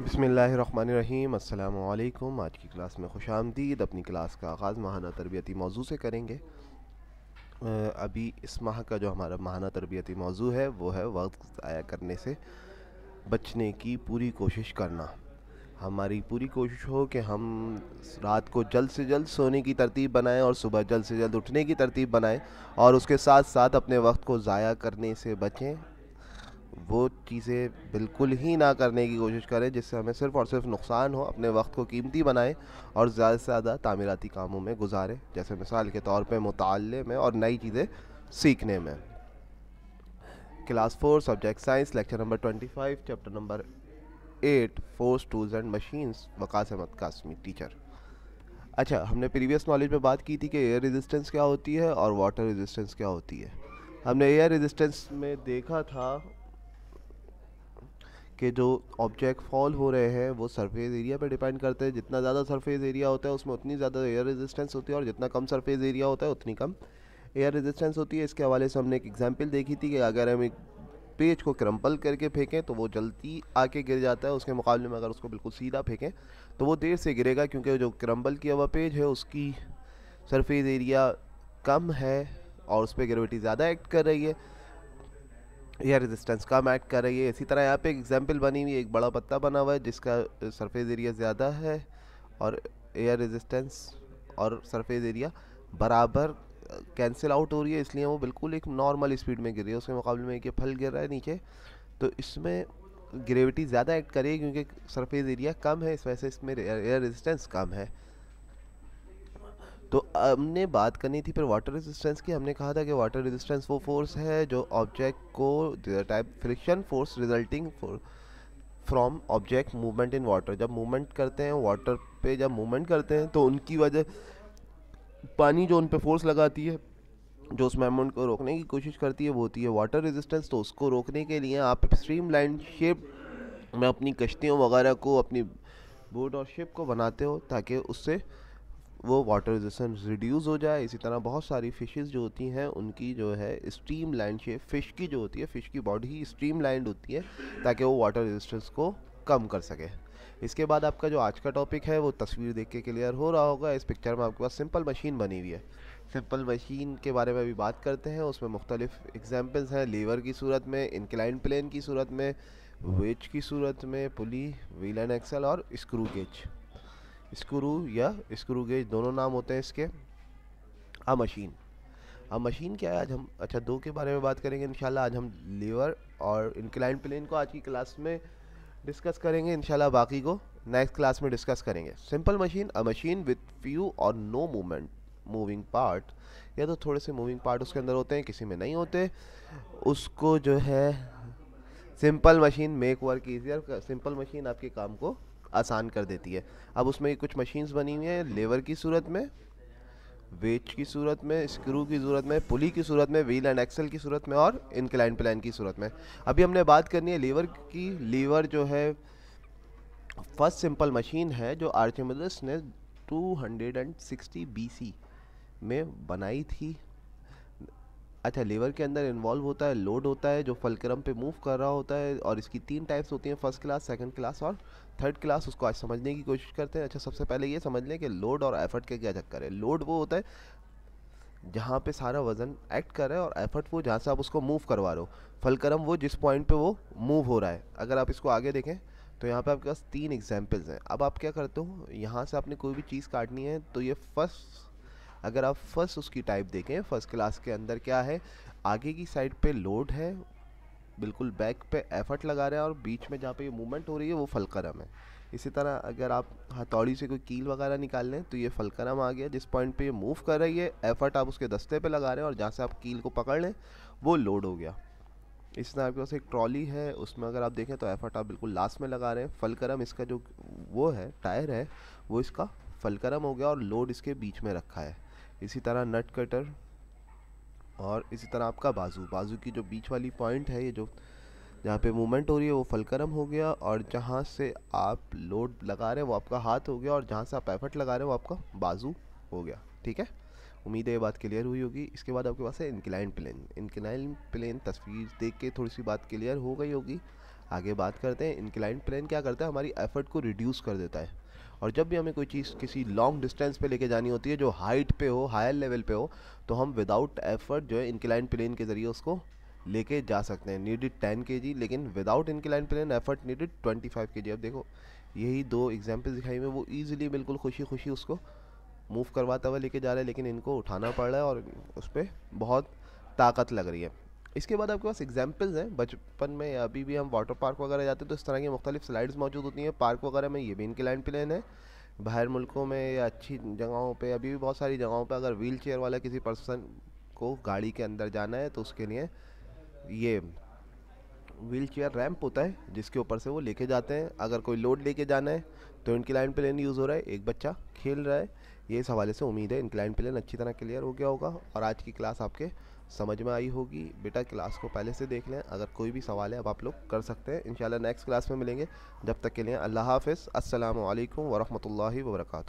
बसमीम् अल्लाम आज की क्लास में खुश आमदीद अपनी क्लास का आगाज़ माहाना तरबियती मौजू से करेंगे अभी इस माह का जो हमारा माहाना तरबियती मौजू है वो है वक्त ज़ाया करने से बचने की पूरी कोशिश करना हमारी पूरी कोशिश हो कि हम रात को जल्द से जल्द सोने की तरतीब बनाएं और सुबह जल्द से जल्द उठने की तरतीब बनाएं और उसके साथ साथ अपने वक्त को ज़ाया करने से बचें वो चीज़ें बिल्कुल ही ना करने की कोशिश करें जिससे हमें सिर्फ और सिर्फ नुकसान हो अपने वक्त को कीमती बनाएं और ज़्यादा से ज़्यादा तामीराती कामों में गुजारें जैसे मिसाल के तौर पे मुताले में और नई चीज़ें सीखने में class four subject science lecture number twenty five chapter number eight force tools and machines Waqas Ahmad Qasmi teacher अच्छा हमने प्रीवियस नॉलेज में बात की थी कि एयर रेजिस्टेंस क्या होती है और वाटर रेजिस्टेंस क्या होती है हमने एयर रेजिस्टेंस में देखा था कि जो ऑब्जेक्ट फॉल हो रहे हैं वो सरफेस एरिया पे डिपेंड करते हैं जितना ज़्यादा सरफेस एरिया होता है उसमें उतनी ज़्यादा एयर रेजिस्टेंस होती है और जितना कम सरफेस एरिया होता है उतनी कम एयर रेजिस्टेंस होती है इसके हवाले से हमने एक एग्जाम्पल देखी थी कि अगर हम एक पेज को क्रम्पल करके फेंकें तो वो जल्दी आके गिर जाता है उसके मुकाबले में अगर उसको बिल्कुल सीधा फेंकें तो वो देर से गिरेगा क्योंकि जो क्रम्पल किया हुआ पेज है उसकी सरफेस एरिया कम है और उस पर ग्रेविटी ज़्यादा एक्ट कर रही है यह रेजिस्टेंस कम ऐड कर रही है इसी तरह यहाँ पे एक एग्जाम्पल बनी हुई है एक बड़ा पत्ता बना हुआ है जिसका सरफेस एरिया ज़्यादा है और एयर रेजिस्टेंस और सरफेस एरिया बराबर कैंसिल आउट हो रही है इसलिए वो बिल्कुल एक नॉर्मल स्पीड में गिर रही है उसके मुकाबले में ये फल गिर रहा है नीचे तो इसमें ग्रेविटी ज़्यादा एक्ट करेगी क्योंकि सरफेस एरिया कम है इस वजह से इसमें एयर रेजिस्टेंस कम है तो हमने बात करनी थी पर वाटर रेजिस्टेंस की हमने कहा था कि वाटर रेजिस्टेंस वो फोर्स है जो ऑब्जेक्ट को type friction force resulting from object movement in water जब मूवमेंट करते हैं वाटर पे जब मूवमेंट करते हैं तो उनकी वजह पानी जो उन पर फोर्स लगाती है जो उस मेमोंट को रोकने की कोशिश करती है वो होती है वाटर रेजिस्टेंस तो उसको रोकने के लिए आप स्ट्रीम लाइन शेप में अपनी कश्तियों वगैरह को अपनी बोट और शिप को बनाते हो ताकि उससे वो वाटर रेजिस्टेंस रिड्यूस हो जाए इसी तरह बहुत सारी फिशेस जो होती हैं उनकी जो है स्ट्रीम लाइन शेप फ़िश की जो होती है फ़िश की बॉडी ही स्ट्रीम लाइंड होती है ताकि वो वाटर रेजिस्टेंस को कम कर सके इसके बाद आपका जो आज का टॉपिक है वो तस्वीर देख के क्लियर हो रहा होगा इस पिक्चर में आपके पास सिंपल मशीन बनी हुई है सिंपल मशीन के बारे में भी बात करते हैं उसमें मुख्तलिफ एग्जाम्पल्स हैं लीवर की सूरत में इंक्लाइन प्लेन की सूरत में वेज की सूरत में पुली व्हील एंड एक्सल और स्क्रू गेज स्क्रू या स्क्रू गेज दोनों नाम होते हैं इसके आ मशीन अ मशीन क्या है आज हम अच्छा दो के बारे में बात करेंगे इनशाला आज हम लीवर और इनक्लाइन प्लेन को आज की क्लास में डिस्कस करेंगे इनशाला बाकी को नेक्स्ट क्लास में डिस्कस करेंगे simple machine a machine with few और नो मूवमेंट मूविंग पार्ट या तो थोड़े से मूविंग पार्ट उसके अंदर होते हैं किसी में नहीं होते उसको जो है simple machine make work easier simple machine आपके काम को आसान कर देती है अब उसमें कुछ मशीन्स बनी हुई हैं लेवर की सूरत में वेज की सूरत में स्क्रू की सूरत में पुली की सूरत में व्हील एंड एक्सल की सूरत में और इनक्लाइन प्लान की सूरत में अभी हमने बात करनी है लीवर की लीवर जो है फर्स्ट सिंपल मशीन है जो आर्चेमिदस ने 260 बीसी में बनाई थी अच्छा लीवर के अंदर इन्वॉल्व होता है लोड होता है जो फलक्रम पे मूव कर रहा होता है और इसकी तीन टाइप्स होती हैं फर्स्ट क्लास सेकंड क्लास और थर्ड क्लास उसको आज समझने की कोशिश करते हैं अच्छा सबसे पहले ये समझ लें कि लोड और एफर्ट के क्या चक्कर है लोड वो होता है जहाँ पे सारा वज़न एक्ट कर रहा है और एफर्ट वो जहाँ से आप उसको मूव करवा रहे हो फलक्रम वो जिस पॉइंट पर वो मूव हो रहा है अगर आप इसको आगे देखें तो यहाँ पर आपके पास तीन एग्जाम्पल्स हैं अब आप क्या करते हो यहाँ से आपने कोई भी चीज़ काटनी है तो ये फर्स्ट अगर आप फर्स्ट उसकी टाइप देखें फर्स्ट क्लास के अंदर क्या है आगे की साइड पे लोड है बिल्कुल बैक पे एफर्ट लगा रहे हैं और बीच में जहाँ पे ये मूवमेंट हो रही है वो फलकरम है इसी तरह अगर आप हथौड़ी से कोई कील वगैरह निकाल लें तो ये फलकरम आ गया जिस पॉइंट पे ये मूव कर रही है एफर्ट आप उसके दस्ते पे लगा रहे हैं और जहाँ से आप कील को पकड़ लें वो लोड हो गया इस तरह आपके पास एक ट्रॉली है उसमें अगर आप देखें तो एफर्ट आप बिल्कुल लास्ट में लगा रहे हैं फलकरम इसका जो वो है टायर है वो इसका फलकरम हो गया और लोड इसके बीच में रखा है इसी तरह नट कटर और इसी तरह आपका बाजू बाजू की जो बीच वाली पॉइंट है ये जो जहाँ पे मूवमेंट हो रही है वो फलकरम हो गया और जहाँ से आप लोड लगा रहे हैं वो आपका हाथ हो गया और जहाँ से आप एफर्ट लगा रहे हैं वो आपका बाजू हो गया ठीक है उम्मीद है ये बात क्लियर हुई होगी इसके बाद आपके पास है इनक्लाइन प्लेन इनक्लाइन प्लेन तस्वीर देख के थोड़ी सी बात क्लियर हो गई होगी आगे बात करते हैं इनक्लाइन प्लेन क्या करता है हमारी एफर्ट को रिड्यूस कर देता है और जब भी हमें कोई चीज़ किसी लॉन्ग डिस्टेंस पे लेके जानी होती है जो हाइट पे हो हायर लेवल पे हो तो हम विदाउट एफर्ट जो है इंक्लाइन प्लेन के ज़रिए उसको लेके जा सकते हैं नीडिड टेन के जी लेकिन without inclined plane effort needed twenty five K G अब देखो यही दो एग्जाम्पल दिखाई में वो ईजिली बिल्कुल खुशी खुशी उसको मूव करवाता हुआ लेके जा रहा है लेकिन इनको उठाना पड़ रहा है और उस पर बहुत ताकत लग रही है इसके बाद आपके पास एग्जाम्पल्स हैं बचपन में अभी भी हम वाटर पार्क वगैरह जाते हैं तो इस तरह की मुख्तलिफ स्लाइड्स मौजूद होती हैं पार्क वगैरह में ये भी इनके लाइन प्लान है बाहर मुल्कों में या अच्छी जगहों पे अभी भी बहुत सारी जगहों पे अगर व्हील चेयर वाला किसी पर्सन को गाड़ी के अंदर जाना है तो उसके लिए ये व्हील चेयर रैम्प होता है जिसके ऊपर से वो लेके जाते हैं अगर कोई लोड लेके जाना है तो इनकी लाइन प्लेन यूज़ हो रहा है एक बच्चा खेल रहा है ये इस हवाले से उम्मीद है इंक्लाइन प्लेन अच्छी तरह क्लियर हो गया होगा और आज की क्लास आपके समझ में आई होगी बेटा क्लास को पहले से देख लें अगर कोई भी सवाल है अब आप लोग कर सकते हैं इंशाल्लाह नेक्स्ट क्लास में मिलेंगे जब तक के लिए अल्लाह हाफ़ अल्लाम वरहमल वर्क